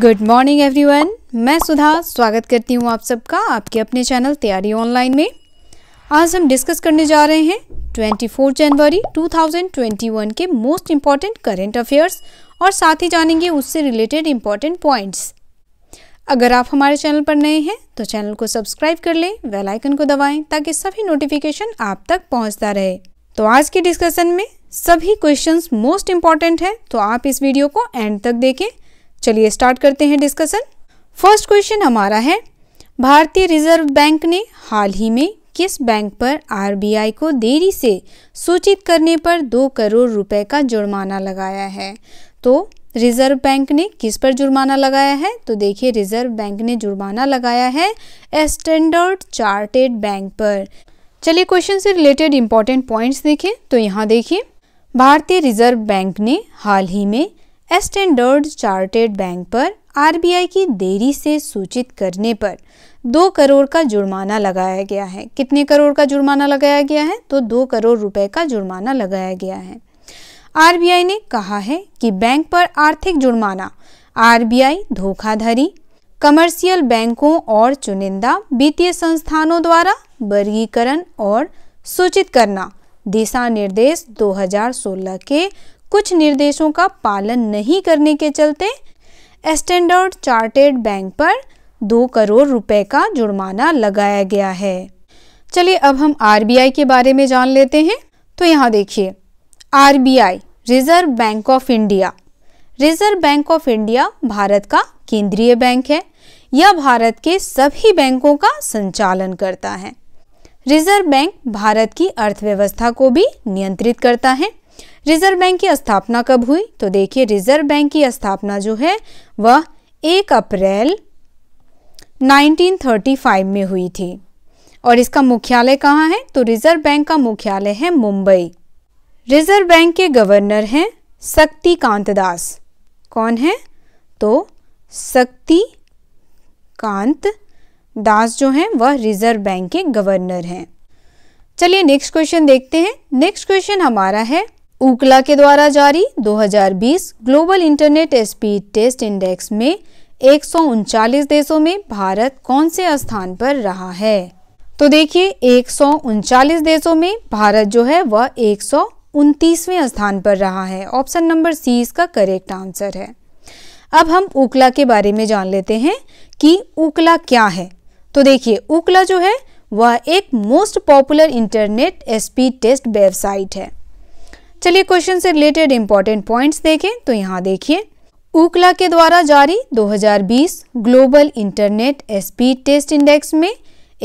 good morning everyone मैं सुधा स्वागत करती हूँ आप सबका आपके अपने चैनल तैयारी ऑनलाइन में आज हम डिस्कस करने जा रहे हैं 24 जनवरी 2021 के मोस्ट इम्पॉर्टेंट करेंट अफेयर्स और साथ ही जानेंगे उससे रिलेटेड इम्पॉर्टेंट पॉइंट्स अगर आप हमारे चैनल पर नए हैं तो चैनल को सब्सक्राइब कर लें वेलाइकन को दबाएं ताकि सभी नोटिफिकेशन आप तक पहुँचता रहे तो आज के डिस्कशन में सभी क्वेश्चंस मोस्ट इम्पॉर्टेंट हैं तो आप इस वीडियो को एंड तक देखें चलिए स्टार्ट करते हैं डिस्कशन फर्स्ट क्वेश्चन हमारा है भारतीय रिजर्व बैंक ने हाल ही में किस बैंक पर आरबीआई को देरी से सूचित करने पर दो करोड़ रुपए का जुर्माना लगाया है तो रिजर्व बैंक ने किस पर जुर्माना लगाया है तो देखिए रिजर्व बैंक ने जुर्माना लगाया है स्टैंडर्ड चार्टेड बैंक पर चलिए क्वेश्चन से रिलेटेड इंपॉर्टेंट पॉइंट्स देखें तो यहाँ देखिए भारतीय रिजर्व बैंक ने हाल ही में एस्टेंडर्ड चार्टेड बैंक पर आरबीआई की देरी से सूचित करने पर दो करोड़ का जुर्माना लगाया गया है कितने करोड़ का जुर्माना लगाया गया है तो दो करोड़ रुपए का जुर्माना लगाया गया है आरबीआई ने कहा है कि बैंक पर आर्थिक जुर्माना आरबीआई धोखाधड़ी कमर्शियल बैंकों और चुनिंदा वित्तीय संस्थानों द्वारा वर्गीकरण और सूचित करना दिशा निर्देश 2016 के कुछ निर्देशों का पालन नहीं करने के चलते स्टैंडर्ड चार्टेड बैंक पर दो करोड़ रुपए का जुर्माना लगाया गया है चलिए अब हम आर के बारे में जान लेते हैं तो यहाँ देखिए R reserve bank of India reserve bank of India Bharat का केंद्रीय बैंक है यह भारत के सभी बैंकों का संचालन करता है रिजर्व बैंक भारत की अर्थव्यवस्था को भी नियंत्रित करता है रिजर्व बैंक की स्थापना कब हुई तो देखिए रिजर्व बैंक की स्थापना जो है वह एक अप्रैल 1935 में हुई थी और इसका मुख्यालय कहाँ है तो रिजर्व बैंक का मुख्यालय है मुंबई रिजर्व बैंक के गवर्नर हैं शक्तिकांत दास कौन है तो शक्ति कांत दास जो हैं वह रिजर्व बैंक के गवर्नर हैं चलिए नेक्स्ट क्वेश्चन देखते हैं नेक्स्ट क्वेश्चन हमारा है उकला के द्वारा जारी 2020 global internet speed test index में एक देशों में भारत कौन से स्थान पर रहा है तो देखिए एक देशों में भारत जो है वह एक स्थान पर रहा है ऑप्शन नंबर सी इसका करेक्ट आंसर है अब हम उकला के बारे में जान लेते हैं कि उकला क्या है तो देखिए उकला जो है वह एक most popular internet speed test website है चलिए क्वेश्चन से रिलेटेड इम्पोर्टेंट पॉइंट्स देखें तो यहाँ देखिए उकला के द्वारा जारी 2020 global internet speed test index में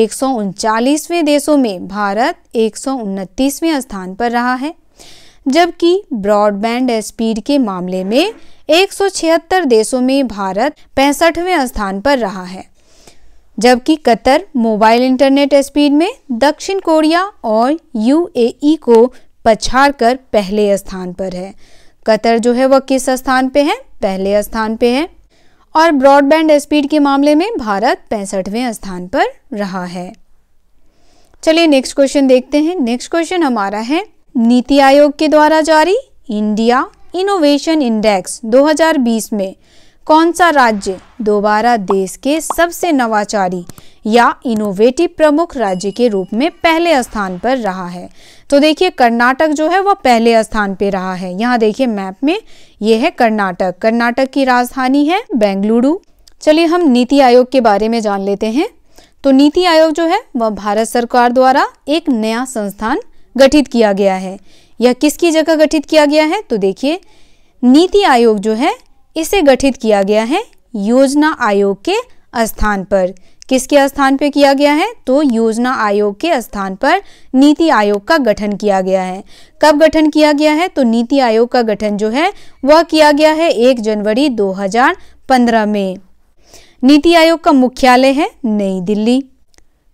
एक देशों में भारत एक स्थान पर रहा है जबकि ब्रॉडबैंड स्पीड के मामले में 176 देशों में भारत पैंसठवें स्थान पर रहा है जबकि कतर मोबाइल इंटरनेट स्पीड में दक्षिण कोरिया और यूएई e को पछाड़ कर पहले स्थान पर है कतर जो है वह किस स्थान पे है पहले स्थान पे है और ब्रॉडबैंड स्पीड के मामले में भारत पैंसठवें स्थान पर रहा है चलिए नेक्स्ट क्वेश्चन देखते हैं नेक्स्ट क्वेश्चन हमारा है नीति आयोग के द्वारा जारी इंडिया इनोवेशन इंडेक्स 2020 में कौन सा राज्य दोबारा देश के सबसे नवाचारी या इनोवेटिव प्रमुख राज्य के रूप में पहले स्थान पर रहा है तो देखिए कर्नाटक जो है वह पहले स्थान पर रहा है यहाँ देखिए मैप में यह है कर्नाटक कर्नाटक की राजधानी है बेंगलुरु चलिए हम नीति आयोग के बारे में जान लेते हैं तो नीति आयोग जो है वह भारत सरकार द्वारा एक नया संस्थान गठित किया गया है यह किसकी जगह गठित किया गया है तो देखिए नीति आयोग जो है इसे गठित किया गया है योजना आयोग के स्थान पर किसके स्थान पर किया गया है तो योजना आयोग के स्थान पर नीति आयोग का गठन किया गया है कब गठन किया गया है तो नीति आयोग का गठन जो है वह किया गया है एक जनवरी 2015 में नीति आयोग का मुख्यालय है नई दिल्ली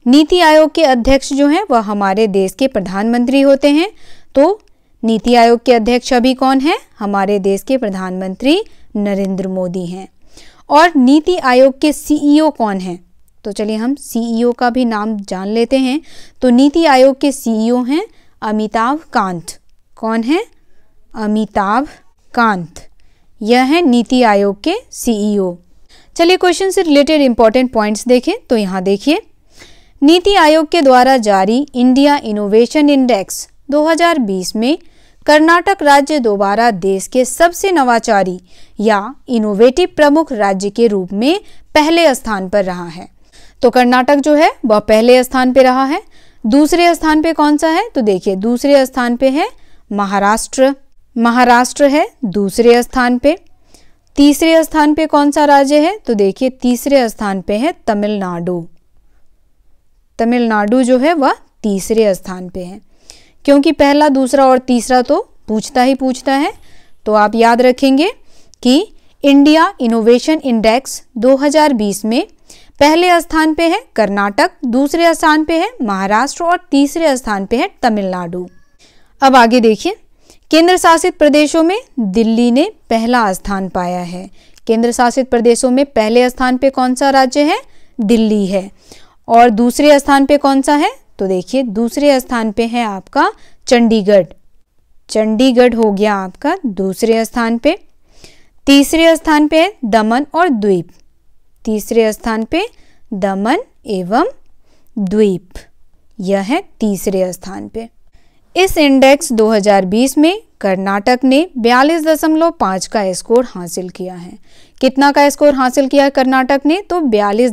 नीति आयोग के अध्यक्ष जो हैं वह हमारे देश के प्रधानमंत्री होते हैं तो नीति आयोग के अध्यक्ष अभी कौन है हमारे देश के प्रधानमंत्री नरेंद्र मोदी हैं और नीति आयोग के सीईओ e कौन हैं तो चलिए हम सीईओ e का भी नाम जान लेते हैं तो नीति आयोग के सीईओ e हैं अमिताभ कांत कौन है अमिताभ कांत यह है नीति आयोग के सीईओ चलिए क्वेश्चन से रिलेटेड इंपॉर्टेंट पॉइंट्स देखें तो यहाँ देखिए नीति आयोग के द्वारा जारी इंडिया इनोवेशन इंडेक्स 2020 में कर्नाटक राज्य दोबारा देश के सबसे नवाचारी या इनोवेटिव प्रमुख राज्य के रूप में पहले स्थान पर रहा है तो कर्नाटक जो है वह पहले स्थान पर रहा है दूसरे स्थान पे कौन सा है तो देखिए दूसरे स्थान पे है महाराष्ट्र महाराष्ट्र है दूसरे स्थान पे तीसरे स्थान पे कौन सा राज्य है तो देखिए तीसरे स्थान पे है तमिलनाडु तमिलनाडु जो है वह तीसरे स्थान पे है क्योंकि पहला दूसरा और तीसरा तो पूछता ही पूछता है तो आप याद रखेंगे कि इंडिया इनोवेशन इंडेक्स 2020 में पहले स्थान पे है कर्नाटक दूसरे स्थान पे है महाराष्ट्र और तीसरे स्थान पे है तमिलनाडु अब आगे देखिए केंद्र शासित प्रदेशों में दिल्ली ने पहला स्थान पाया है केंद्र शासित प्रदेशों में पहले स्थान पे कौन सा राज्य है दिल्ली है और दूसरे स्थान पे कौन सा है तो देखिए दूसरे स्थान पे है आपका चंडीगढ़ चंडीगढ़ हो गया आपका दूसरे स्थान पे तीसरे स्थान पे है दमन और द्वीप तीसरे स्थान पे दमन एवं द्वीप यह है तीसरे स्थान पे इस इंडेक्स 2020 में कर्नाटक ने बयालीस का स्कोर हासिल किया है कितना का स्कोर हासिल किया है कर्नाटक ने तो बयालीस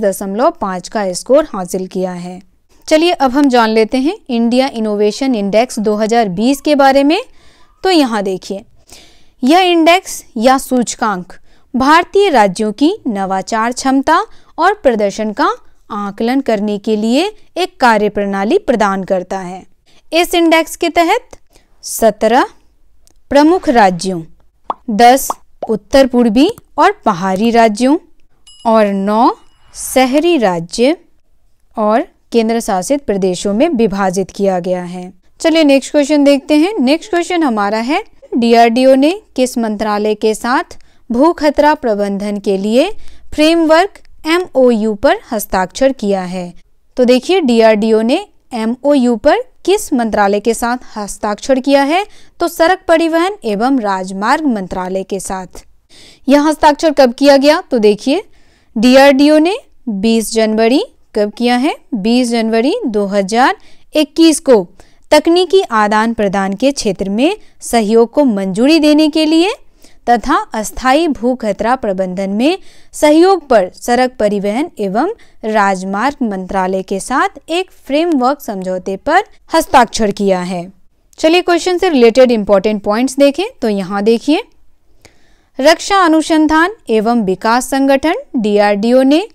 का स्कोर हासिल किया है चलिए अब हम जान लेते हैं इंडिया इनोवेशन इंडेक्स 2020 के बारे में तो यहाँ देखिए यह इंडेक्स या सूचकांक भारतीय राज्यों की नवाचार क्षमता और प्रदर्शन का आकलन करने के लिए एक कार्यप्रणाली प्रदान करता है इस इंडेक्स के तहत 17 प्रमुख राज्यों 10 उत्तर पूर्वी और पहाड़ी राज्यों और 9 शहरी राज्य और केंद्र शासित प्रदेशों में विभाजित किया गया है चलिए नेक्स्ट क्वेश्चन देखते हैं नेक्स्ट क्वेश्चन हमारा है डीआरडीओ ने किस मंत्रालय के साथ भू खतरा प्रबंधन के लिए फ्रेमवर्क एमओयू पर हस्ताक्षर किया है तो देखिए डीआरडीओ ने एमओयू पर किस मंत्रालय के साथ हस्ताक्षर किया है तो सड़क परिवहन एवं राजमार्ग मंत्रालय के साथ यह हस्ताक्षर कब किया गया तो देखिए डीआरडीओ ने 20 जनवरी कब किया है 20 जनवरी 2021 को तकनीकी आदान प्रदान के क्षेत्र में सहयोग को मंजूरी देने के लिए तथा अस्थाई भू खतरा प्रबंधन में सहयोग पर सड़क परिवहन एवं राजमार्ग मंत्रालय के साथ एक फ्रेमवर्क समझौते पर हस्ताक्षर किया है चलिए क्वेश्चन से रिलेटेड इंपॉर्टेंट पॉइंट्स देखें तो यहाँ देखिए रक्षा अनुसंधान एवं विकास संगठन डीआरडीओ ने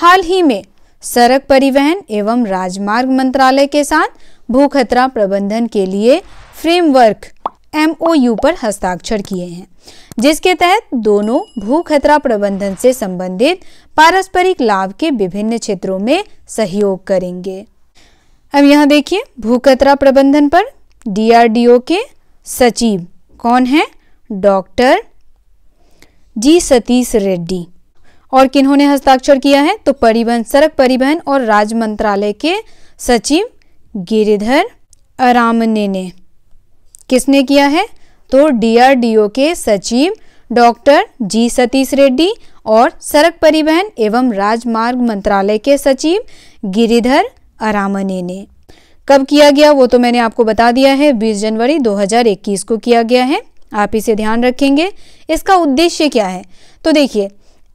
हाल ही में सड़क परिवहन एवं राजमार्ग मंत्रालय के साथ भू खतरा प्रबंधन के लिए फ्रेमवर्क एमओयू पर हस्ताक्षर किए हैं जिसके तहत दोनों भू खतरा प्रबंधन से संबंधित पारस्परिक लाभ के विभिन्न क्षेत्रों में सहयोग करेंगे अब यहाँ देखिए भू खतरा प्रबंधन पर डीआरडीओ के सचिव कौन है डॉक्टर जी सतीश रेड्डी और किन्होंने हस्ताक्षर किया है तो परिवहन सड़क परिवहन और राज मंत्रालय के सचिव गिरिधर अरामने ने किसने किया है तो डीआरडीओ के सचिव डॉक्टर जी सतीश रेड्डी और सड़क परिवहन एवं राजमार्ग मंत्रालय के सचिव गिरिधर अरामने ने कब किया गया वो तो मैंने आपको बता दिया है 20 जनवरी 2021 को किया गया है आप इसे ध्यान रखेंगे इसका उद्देश्य क्या है तो देखिए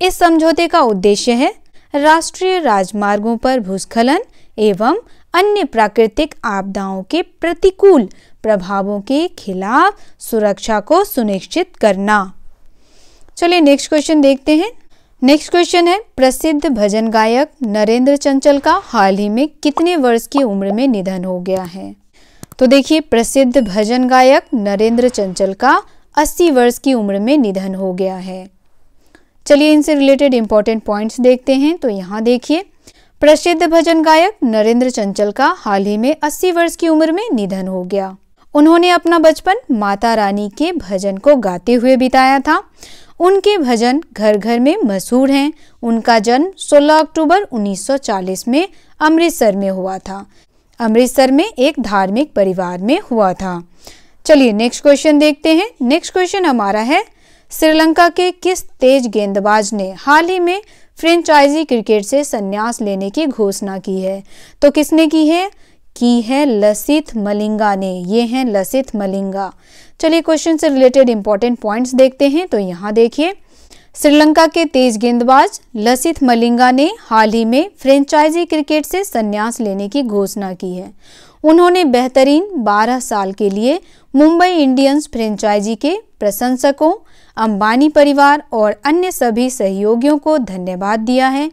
इस समझौते का उद्देश्य है राष्ट्रीय राजमार्गों पर भूस्खलन एवं अन्य प्राकृतिक आपदाओं के प्रतिकूल प्रभावों के खिलाफ सुरक्षा को सुनिश्चित करना चलिए नेक्स्ट क्वेश्चन देखते हैं नेक्स्ट क्वेश्चन है प्रसिद्ध भजन गायक नरेंद्र चंचल का हाल ही में कितने वर्ष की उम्र में निधन हो गया है तो देखिए प्रसिद्ध भजन गायक नरेंद्र चंचल का 80 वर्ष की उम्र में निधन हो गया है चलिए इनसे रिलेटेड इम्पोर्टेंट पॉइंट्स देखते हैं तो यहाँ देखिए प्रसिद्ध भजन गायक नरेंद्र चंचल का हाल ही में 80 वर्ष की उम्र में निधन हो गया उन्होंने अपना बचपन माता रानी के भजन को गाते हुए बिताया था उनके भजन घर घर में मशहूर हैं उनका जन्म 16 अक्टूबर 1940 में अमृतसर में हुआ था अमृतसर में एक धार्मिक परिवार में हुआ था चलिए नेक्स्ट क्वेश्चन देखते हैं नेक्स्ट क्वेश्चन हमारा है श्रीलंका के किस तेज गेंदबाज ने हाल ही में फ्रेंचाइजी क्रिकेट से संन्यास लेने की घोषणा की है तो किसने की है की है लसित मलिंगा ने ये हैं लसित मलिंगा चलिए क्वेश्चन से रिलेटेड इंपॉर्टेंट पॉइंट्स देखते हैं तो यहाँ देखिए श्रीलंका के तेज गेंदबाज लसित मलिंगा ने हाल ही में फ्रेंचाइजी क्रिकेट से संन्यास लेने की घोषणा की है उन्होंने बेहतरीन 12 साल के लिए मुंबई इंडियंस फ्रेंचाइजी के प्रशंसकों अंबानी परिवार और अन्य सभी सहयोगियों को धन्यवाद दिया है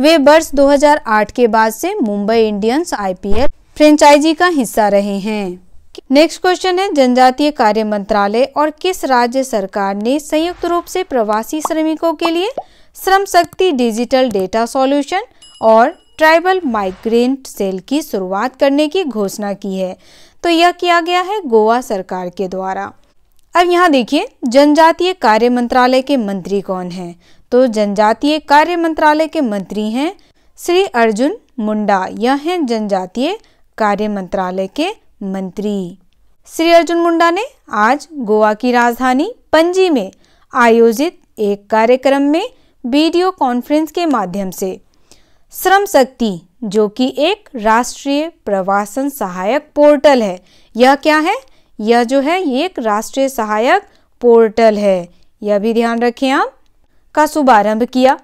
वे वर्ष 2008 के बाद से मुंबई इंडियंस आईपीएल फ्रेंचाइजी का हिस्सा रहे हैं नेक्स्ट क्वेश्चन है जनजातीय कार्य मंत्रालय और किस राज्य सरकार ने संयुक्त रूप से प्रवासी श्रमिकों के लिए Shram Shakti digital data solution और ट्राइबल माइग्रेंट सेल की शुरुआत करने की घोषणा की है तो यह किया गया है गोवा सरकार के द्वारा अब यहाँ देखिए जनजातीय कार्य मंत्रालय के मंत्री कौन हैं तो जनजातीय कार्य मंत्रालय के मंत्री हैं श्री अर्जुन मुंडा यह हैं जनजातीय कार्य मंत्रालय के मंत्री श्री अर्जुन मुंडा ने आज गोवा की राजधानी पंजी में आयोजित एक कार्यक्रम में वीडियो कॉन्फ्रेंस के माध्यम से श्रम शक्ति जो कि एक राष्ट्रीय प्रवासन सहायक पोर्टल है यह क्या है यह जो है ये एक राष्ट्रीय सहायक पोर्टल है यह भी ध्यान रखें आप का शुभारंभ किया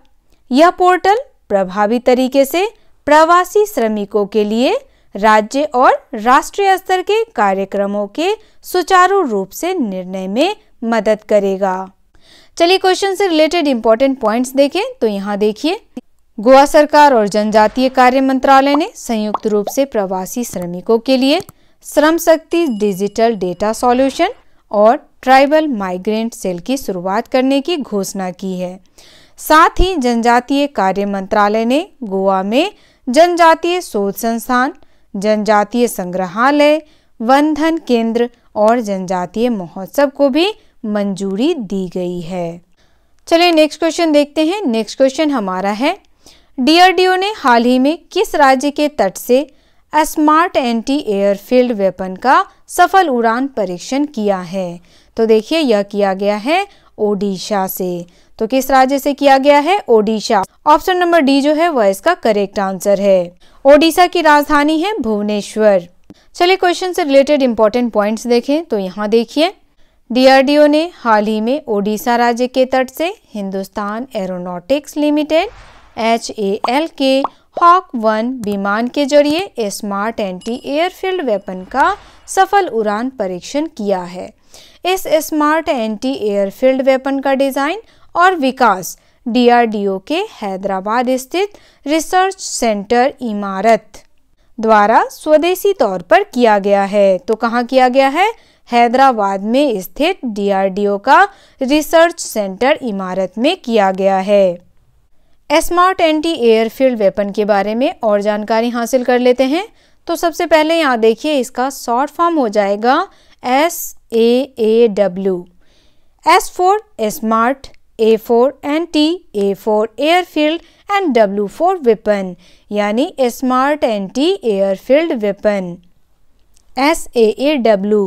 यह पोर्टल प्रभावी तरीके से प्रवासी श्रमिकों के लिए राज्य और राष्ट्रीय स्तर के कार्यक्रमों के सुचारू रूप से निर्णय में मदद करेगा चलिए क्वेश्चन से रिलेटेड इंपॉर्टेंट पॉइंट्स देखें तो यहाँ देखिए गोवा सरकार और जनजातीय कार्य मंत्रालय ने संयुक्त रूप से प्रवासी श्रमिकों के लिए Shram Shakti digital data solution और ट्राइबल माइग्रेंट सेल की शुरुआत करने की घोषणा की है साथ ही जनजातीय कार्य मंत्रालय ने गोवा में जनजातीय शोध संस्थान जनजातीय संग्रहालय वंधन केंद्र और जनजातीय महोत्सव को भी मंजूरी दी गई है चलिए नेक्स्ट क्वेश्चन देखते हैं नेक्स्ट क्वेश्चन हमारा है डीआरडीओ ने हाल ही में किस राज्य के तट से स्मार्ट एंटी एयरफील्ड वेपन का सफल उड़ान परीक्षण किया है तो देखिए यह किया गया है ओडिशा से तो किस राज्य से किया गया है ओडिशा ऑप्शन नंबर डी जो है वह इसका करेक्ट आंसर है ओडिशा की राजधानी है भुवनेश्वर चलिए क्वेश्चन से रिलेटेड इंपॉर्टेंट पॉइंट्स देखें तो यहाँ देखिए डीआरडीओ ने हाल ही में ओडिशा राज्य के तट से Hindustan aeronautics limited H A L के हॉक वन विमान के जरिए स्मार्ट एंटी एयरफील्ड वेपन का सफल उड़ान परीक्षण किया है इस स्मार्ट एंटी एयरफील्ड वेपन का डिज़ाइन और विकास डीआरडीओ के हैदराबाद स्थित रिसर्च सेंटर इमारत द्वारा स्वदेशी तौर पर किया गया है तो कहाँ किया गया है हैदराबाद में स्थित डीआरडीओ का रिसर्च सेंटर इमारत में किया गया है स्मार्ट एंटी एयरफील्ड वेपन के बारे में और जानकारी हासिल कर लेते हैं तो सबसे पहले यहाँ देखिए इसका शॉर्ट फॉर्म हो जाएगा S A A W S for smart A for and T A for airfield and W for weapon यानी smart anti airfield weapon S A A W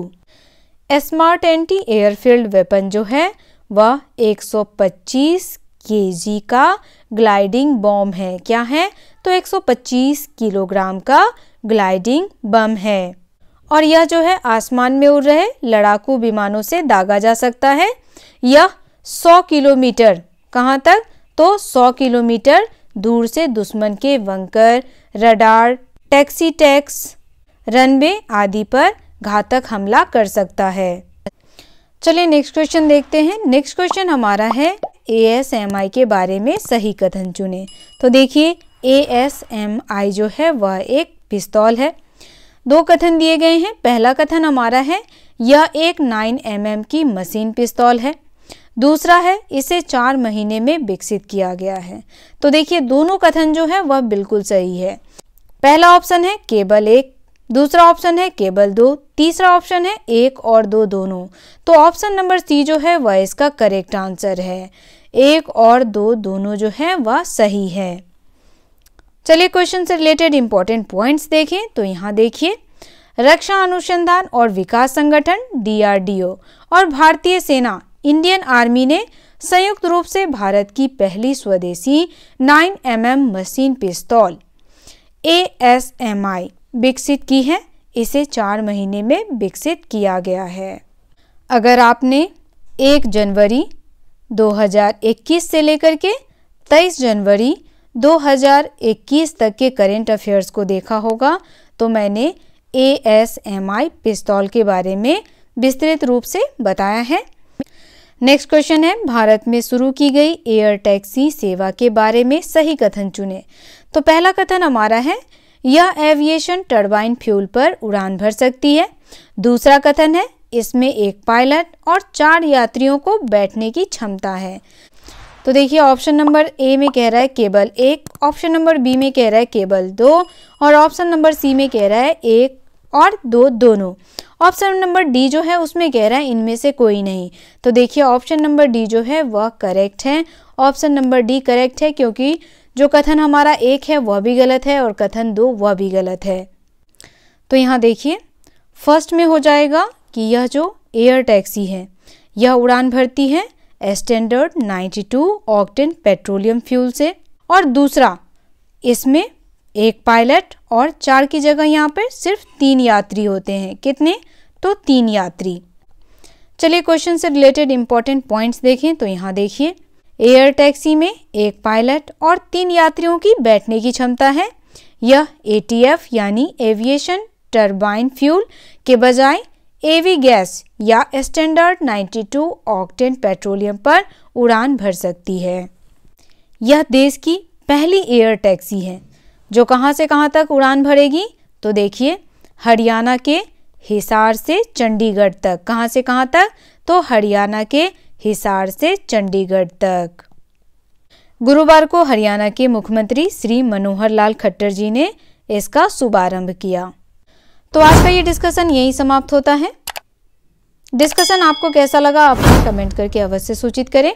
smart anti airfield weapon जो है वह 125 के जी का gliding बम है क्या है तो 125 किलोग्राम का ग्लाइडिंग बम है और यह जो है आसमान में उड़ रहे लड़ाकू विमानों से दागा जा सकता है यह 100 किलोमीटर कहाँ तक तो 100 किलोमीटर दूर से दुश्मन के bunker radar taxi tracks runway आदि पर घातक हमला कर सकता है चलिए नेक्स्ट क्वेश्चन देखते हैं नेक्स्ट क्वेश्चन हमारा है ए एस एम आई के बारे में सही कथन चुने तो देखिए ए एस एम आई जो है वह एक पिस्तौल है दो कथन दिए गए हैं पहला कथन हमारा है यह एक 9 एम की मशीन पिस्तौल है दूसरा है इसे चार महीने में विकसित किया गया है तो देखिए दोनों कथन जो है वह बिल्कुल सही है पहला ऑप्शन है केवल एक दूसरा ऑप्शन है केवल दो तीसरा ऑप्शन है एक और दो दोनों तो ऑप्शन नंबर सी जो है वह इसका करेक्ट आंसर है एक और दो दोनों जो है वह सही है चलिए क्वेश्चन से रिलेटेड इंपॉर्टेंट पॉइंट्स देखें तो यहाँ देखिए रक्षा अनुसंधान और विकास संगठन डीआरडीओ और भारतीय सेना इंडियन आर्मी ने संयुक्त रूप से भारत की पहली स्वदेशी 9 एम mm मशीन पिस्तौल ए एस एम आई विकसित की है इसे चार महीने में विकसित किया गया है अगर आपने एक जनवरी 2021 से लेकर के 23 जनवरी 2021 तक के करेंट अफेयर्स को देखा होगा तो मैंने ए एस एम आई पिस्तौल के बारे में विस्तृत रूप से बताया है नेक्स्ट क्वेश्चन है भारत में शुरू की गई एयर टैक्सी सेवा के बारे में सही कथन चुने तो पहला कथन हमारा है यह एविएशन टर्बाइन फ्यूल पर उड़ान भर सकती है दूसरा कथन है इसमें एक पायलट और चार यात्रियों को बैठने की क्षमता है तो देखिए ऑप्शन नंबर ए में कह रहा है केबल एक ऑप्शन नंबर बी में कह रहा है केबल दो और ऑप्शन नंबर सी में कह रहा है एक और दो दोनों ऑप्शन नंबर डी जो है उसमें कह रहा है इनमें से कोई नहीं तो देखिए ऑप्शन नंबर डी जो है वह करेक्ट है ऑप्शन नंबर डी करेक्ट है क्योंकि जो कथन हमारा एक है वह भी गलत है और कथन दो वह भी गलत है तो यहाँ देखिए फर्स्ट में हो जाएगा कि यह जो एयर टैक्सी है यह उड़ान भरती है स्टैंडर्ड 92 ऑक्टेन पेट्रोलियम फ्यूल से और दूसरा इसमें एक पायलट और चार की जगह यहाँ पर सिर्फ तीन यात्री होते हैं कितने तो तीन यात्री चलिए क्वेश्चन से रिलेटेड इंपॉर्टेंट पॉइंट्स देखें तो यहाँ देखिए एयर टैक्सी में एक पायलट और तीन यात्रियों की बैठने की क्षमता है यह एटीएफ यानी एविएशन टर्बाइन फ्यूल के बजाय एवी गैस या स्टैंडर्ड 92 ऑक्टेन पेट्रोलियम पर उड़ान भर सकती है यह देश की पहली एयर टैक्सी है जो कहां से कहां तक उड़ान भरेगी तो देखिए हरियाणा के हिसार से चंडीगढ़ तक कहां से कहां तक तो हरियाणा के हिसार से चंडीगढ़ तक गुरुवार को हरियाणा के मुख्यमंत्री श्री मनोहर लाल खट्टर जी ने इसका शुभारंभ किया तो आज का ये डिस्कशन यही समाप्त होता है डिस्कशन आपको कैसा लगा आप कमेंट करके अवश्य सूचित करें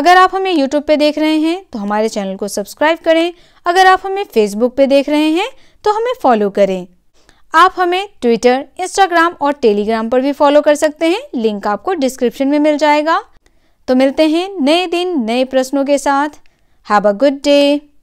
अगर आप हमें YouTube पे देख रहे हैं तो हमारे चैनल को सब्सक्राइब करें अगर आप हमें Facebook पे देख रहे हैं तो हमें फॉलो करें आप हमें ट्विटर इंस्टाग्राम और टेलीग्राम पर भी फॉलो कर सकते हैं लिंक आपको डिस्क्रिप्शन में मिल जाएगा तो मिलते हैं नए दिन नए प्रश्नों के साथ हैव अ गुड डे